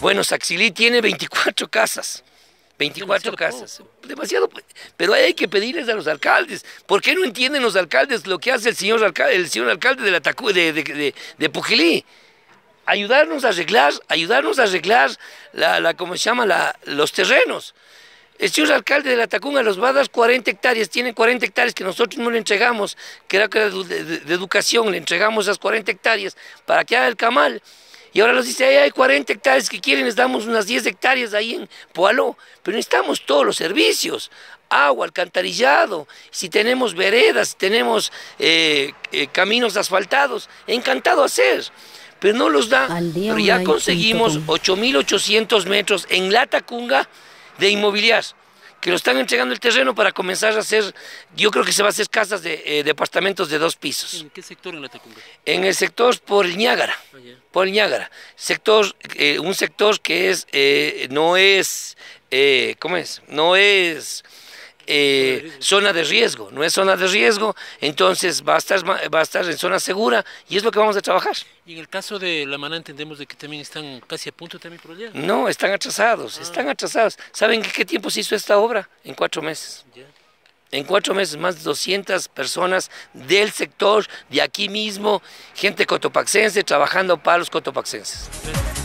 Bueno, Saxilí tiene 24 casas. 24 casas. Demasiado. Pues, pero hay que pedirles a los alcaldes. ¿Por qué no entienden los alcaldes lo que hace el señor alcalde, el señor alcalde de, la de, de, Pujilí? Ayudarnos a arreglar, ayudarnos a arreglar la, la ¿cómo se llama? La, los terrenos. El señor alcalde de la Tacunga los va a dar 40 hectáreas, tiene 40 hectáreas que nosotros no le entregamos, creo que era de educación le entregamos esas 40 hectáreas para que haga el camal. Y ahora nos dice, hay 40 hectáreas que quieren, les damos unas 10 hectáreas ahí en Poaló. Pero necesitamos todos los servicios, agua, alcantarillado, si tenemos veredas, si tenemos eh, eh, caminos asfaltados, encantado hacer. Pero no los da. Pero ya conseguimos 8.800 metros en La Tacunga de inmobiliar que lo están entregando el terreno para comenzar a hacer, yo creo que se va a hacer casas de apartamentos eh, departamentos de dos pisos. ¿En qué sector en la Tacunga? En el sector por el Niágara. Ah, por el sector, eh, un sector que es, eh, no es, ¿cómo es? No es... Eh, zona de riesgo, no es zona de riesgo, entonces va a, estar, va a estar en zona segura y es lo que vamos a trabajar. Y en el caso de La Maná entendemos de que también están casi a punto también por allá. No, están atrasados, ah. están atrasados. ¿Saben qué tiempo se hizo esta obra? En cuatro meses. En cuatro meses más de 200 personas del sector, de aquí mismo, gente cotopaxense trabajando para los cotopaxenses.